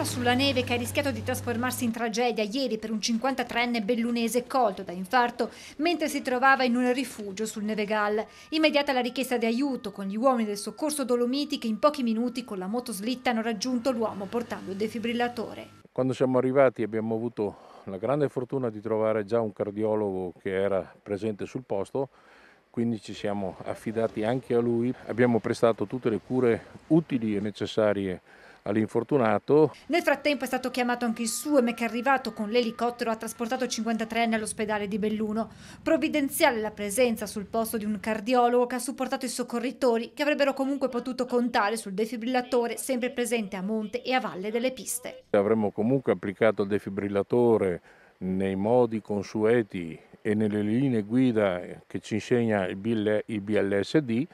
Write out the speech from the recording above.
scivolata sulla neve che ha rischiato di trasformarsi in tragedia ieri per un 53enne bellunese colto da infarto mentre si trovava in un rifugio sul Nevegal. Immediata la richiesta di aiuto con gli uomini del soccorso Dolomiti che in pochi minuti con la motoslitta hanno raggiunto l'uomo portando il defibrillatore. Quando siamo arrivati abbiamo avuto la grande fortuna di trovare già un cardiologo che era presente sul posto quindi ci siamo affidati anche a lui, abbiamo prestato tutte le cure utili e necessarie all'infortunato. Nel frattempo è stato chiamato anche il SUEM che è arrivato con l'elicottero ha trasportato 53enne all'ospedale di Belluno. Provvidenziale la presenza sul posto di un cardiologo che ha supportato i soccorritori che avrebbero comunque potuto contare sul defibrillatore sempre presente a monte e a valle delle piste. Avremmo comunque applicato il defibrillatore nei modi consueti e nelle linee guida che ci insegna il BLSD